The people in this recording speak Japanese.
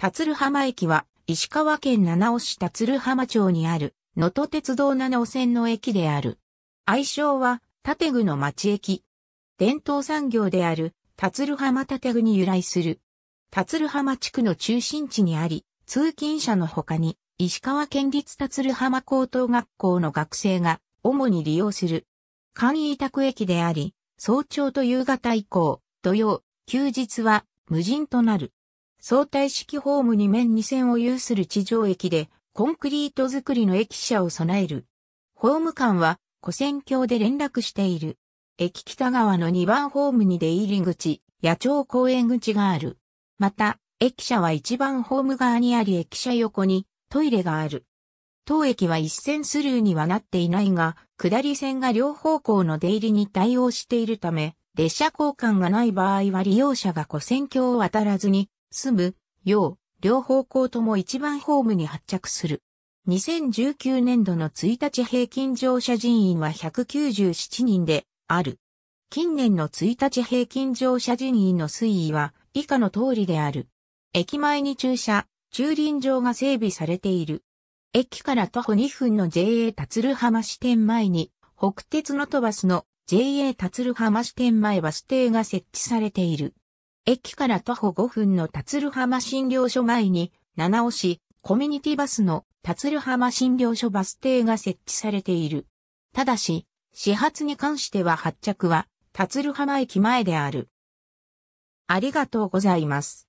立ル浜駅は、石川県七尾市立ル浜町にある、能登鉄道七尾線の駅である。愛称は、建具の町駅。伝統産業である、立ル浜建具に由来する。立ル浜地区の中心地にあり、通勤者の他に、石川県立立ル浜高等学校の学生が、主に利用する。簡易委託駅であり、早朝と夕方以降、土曜、休日は無人となる。相対式ホームに面2線を有する地上駅で、コンクリート作りの駅舎を備える。ホーム間は、古線橋で連絡している。駅北側の2番ホームに出入り口、野鳥公園口がある。また、駅舎は1番ホーム側にあり駅舎横にトイレがある。当駅は一線スルーにはなっていないが、下り線が両方向の出入りに対応しているため、列車交換がない場合は利用者が古線橋を渡らずに住む、用、両方向とも一番ホームに発着する。2019年度の1日平均乗車人員は197人である。近年の1日平均乗車人員の推移は以下の通りである。駅前に駐車、駐輪場が整備されている。駅から徒歩2分の JA 達る浜支店前に、北鉄の都バスの JA 達る浜支店前バス停が設置されている。駅から徒歩5分の達ル浜診療所前に、七尾市、コミュニティバスの達ル浜診療所バス停が設置されている。ただし、始発に関しては発着は、達ル浜駅前である。ありがとうございます。